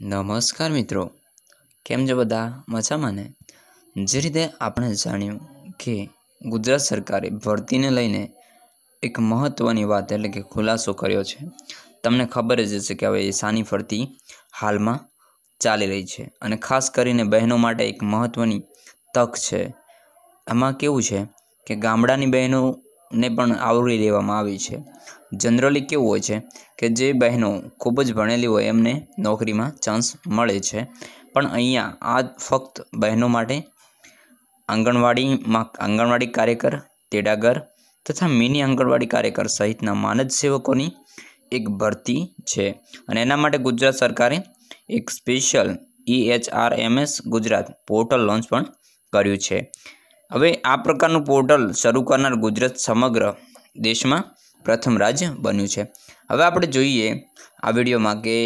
નમસ્કાર મિત્રો કેમ છો બધા મજામાં ને જે રીતે આપણે જાણ્યું કે ગુજરાત સરકારે ભરતીને લઈને એક મહત્ત્વની વાત એટલે કે ખુલાસો કર્યો છે તમને ખબર જ હશે કે હવે એ સાની ફરતી હાલમાં ચાલી રહી છે અને ખાસ કરીને બહેનો માટે એક મહત્ત્વની તક છે એમાં કેવું છે કે ગામડાની બહેનો ને પણ આવરી લેવામાં આવી છે જનરલી કેવું હોય છે કે જે બહેનો ખૂબ જ ભણેલી હોય એમને નોકરીમાં ચાન્સ મળે છે પણ અહીંયા આ ફક્ત બહેનો માટે આંગણવાડીમાં આંગણવાડી કાર્યકર તેડાગર તથા મિની આંગણવાડી કાર્યકર સહિતના માનદ સેવકોની એક ભરતી છે અને એના માટે ગુજરાત સરકારે એક special H R M S Gujarat portal launch પણ કર્યું છે હવે આ પ્રકારનું પોર્ટલ શરૂ કરનાર ગુજરાત સમગ્ર દેશમાં પ્રથમ રાજ્ય બન્યું છે હવે આપણે જોઈએ આ વિડીયોમાં કે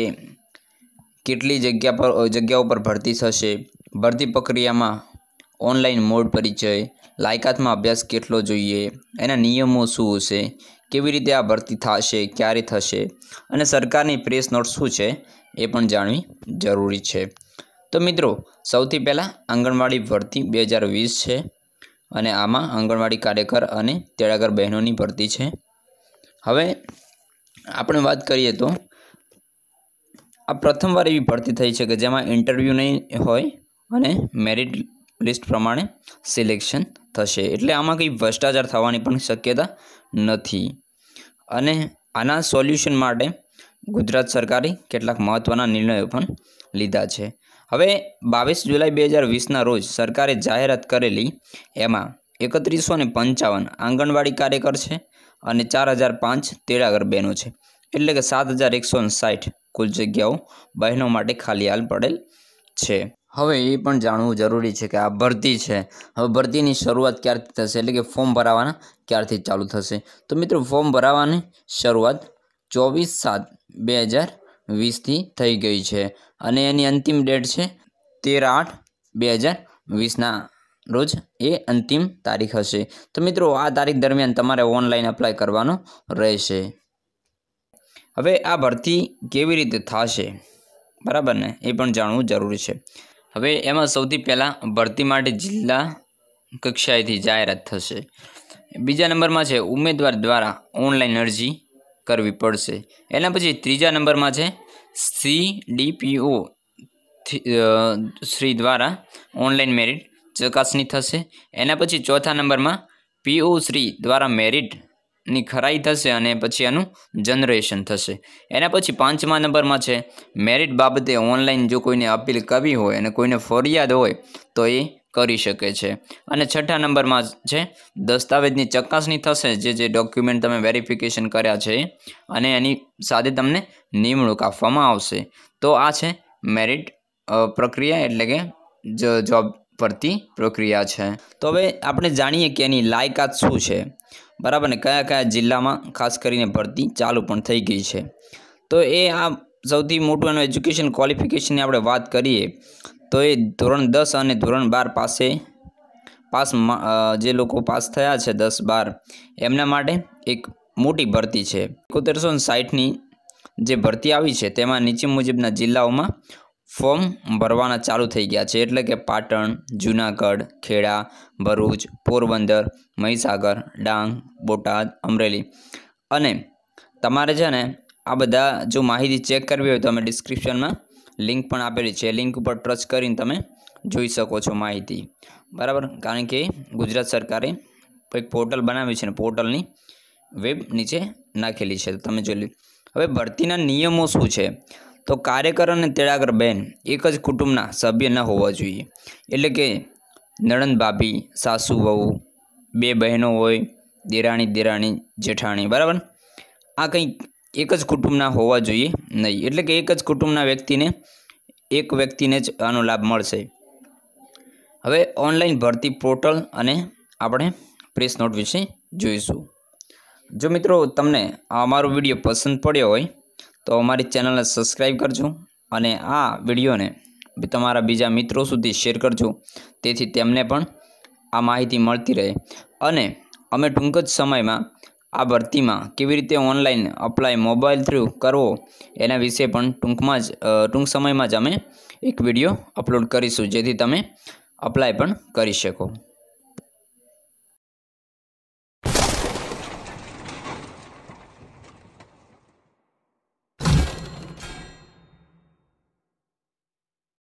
કેટલી જગ્યા પર જગ્યાઓ પર ભરતી થશે ભરતી પ્રક્રિયામાં ઓનલાઈન મોડ પરિચય લાયકાતમાં અભ્યાસ કેટલો જોઈએ એના નિયમો શું હશે કેવી રીતે આ ભરતી થશે ક્યારે થશે અને સરકારની પ્રેસ નોટ શું છે એ પણ જાણવી જરૂરી છે તો મિત્રો સૌથી પહેલાં આંગણવાડી ભરતી બે હજાર વીસ છે અને આમાં આંગણવાડી કાર્યકર અને તેડાગર બહેનોની ભરતી છે હવે આપણે વાત કરીએ તો આ પ્રથમવાર એવી ભરતી થઈ છે કે જેમાં ઇન્ટરવ્યૂ નહીં હોય અને મેરિટ લિસ્ટ પ્રમાણે સિલેક્શન થશે એટલે આમાં કંઈ ભ્રષ્ટાચાર થવાની પણ શક્યતા નથી અને આના સોલ્યુશન માટે ગુજરાત સરકારે કેટલાક મહત્ત્વના નિર્ણયો પણ લીધા છે હવે બાવીસ જુલાઈ બે હજાર વીસના રોજ સરકારે જાહેરાત કરેલી એમાં એકત્રીસો ને પંચાવન આંગણવાડી કાર્યકર છે અને ચાર હજાર પાંચ તેડાગર બહેનો છે એટલે કે સાત હજાર એકસો સાઠ કુલ જગ્યાઓ બહેનો માટે ખાલી હાલ પડેલ છે હવે એ પણ જાણવું જરૂરી છે કે આ ભરતી છે હવે ભરતીની શરૂઆત ક્યારથી થશે એટલે કે ફોર્મ ભરાવાના ક્યારથી ચાલુ થશે તો મિત્રો ફોર્મ ભરાવાની શરૂઆત ચોવીસ સાત બે હજાર વીસથી થઈ ગઈ છે અને એની અંતિમ ડેટ છે તેર આઠ બે હજાર વીસના રોજ એ અંતિમ તારીખ હશે તો મિત્રો આ તારીખ દરમિયાન તમારે ઓનલાઈન અપ્લાય કરવાનો રહેશે હવે આ ભરતી કેવી રીતે થશે બરાબર ને એ પણ જાણવું જરૂરી છે હવે એમાં સૌથી પહેલાં ભરતી માટે જિલ્લા કક્ષાએથી જાહેરાત થશે બીજા નંબરમાં છે ઉમેદવાર દ્વારા ઓનલાઈન અરજી કરવી પડશે એના પછી ત્રીજા નંબરમાં છે સીડીપીઓ શ્રી દ્વારા ઓનલાઈન મેરિટ ચકાસણી થશે એના પછી ચોથા નંબરમાં પીઓ શ્રી દ્વારા મેરિટની ખરાઈ થશે અને પછી આનું જનરેશન થશે એના પછી પાંચમા નંબરમાં છે મેરિટ બાબતે ઓનલાઈન જો કોઈને અપીલ કરવી હોય અને કોઈને ફરિયાદ હોય તો એ કરી શકે છે અને છઠ્ઠા નંબરમાં છે દસ્તાવેજની ચકાસણી થશે જે જે ડોક્યુમેન્ટ તમે વેરિફિકેશન કર્યા છે અને એની સાથે તમને નિમણૂક આપવામાં આવશે તો આ છે મેરિટ પ્રક્રિયા એટલે કે જોબ ભરતી પ્રક્રિયા છે તો હવે આપણે જાણીએ કે એની લાયકાત શું છે બરાબર ને કયા કયા જિલ્લામાં ખાસ કરીને ભરતી ચાલુ પણ થઈ ગઈ છે તો એ આ સૌથી મોટું એનું એજ્યુકેશન ક્વોલિફિકેશનની આપણે વાત કરીએ તો એ ધોરણ દસ અને ધોરણ બાર પાસે પાસ જે લોકો પાસ થયા છે દસ બાર એમના માટે એક મોટી ભરતી છે એકોતેરસો સાહીઠની જે ભરતી આવી છે તેમાં નીચે મુજબના જિલ્લાઓમાં ફોર્મ ભરવાના ચાલુ થઈ ગયા છે એટલે કે પાટણ જુનાગઢ ખેડા ભરૂચ પોરબંદર મહીસાગર ડાંગ બોટાદ અમરેલી અને તમારે છે ને આ બધા જો માહિતી ચેક કરવી હોય તો અમે ડિસ્ક્રિપ્શનમાં લિંક પણ આપેલી છે લિંક ઉપર ટચ કરીને તમે જોઈ શકો છો માહિતી બરાબર કારણ કે ગુજરાત સરકારે એક પોર્ટલ બનાવ્યું છે ને પોર્ટલની વેબ નીચે નાખેલી છે તમે જોઈ લો હવે ભરતીના નિયમો શું છે તો કાર્યકર અને તેડાગર બહેન એક જ કુટુંબના સભ્ય ન હોવા જોઈએ એટલે કે નણંદ ભાભી સાસુ વહુ બે બહેનો હોય દેરાણી દેરાણી જેઠાણી બરાબર આ કંઈક એક જ કુટુંબના હોવા જોઈએ નહીં એટલે કે એક જ કુટુંબના વ્યક્તિને એક વ્યક્તિને જ આનો લાભ મળશે હવે ઓનલાઈન ભરતી પોર્ટલ અને આપણે પ્રેસ નોટ વિશે જોઈશું જો મિત્રો તમને અમારો વિડીયો પસંદ પડ્યો હોય તો અમારી ચેનલને સબસ્ક્રાઈબ કરજો અને આ વિડીયોને તમારા બીજા મિત્રો સુધી શેર કરજો તેથી તેમને પણ આ માહિતી મળતી રહે અને અમે ટૂંક જ સમયમાં આ ભરતીમાં કેવી રીતે ઓનલાઈન અપ્લાય મોબાઈલ થ્રુ કરવો એના વિશે પણ ટૂંકમાં જ ટૂંક સમયમાં જ અમે એક વિડીયો અપલોડ કરીશું જેથી તમે અપ્લાય પણ કરી શકો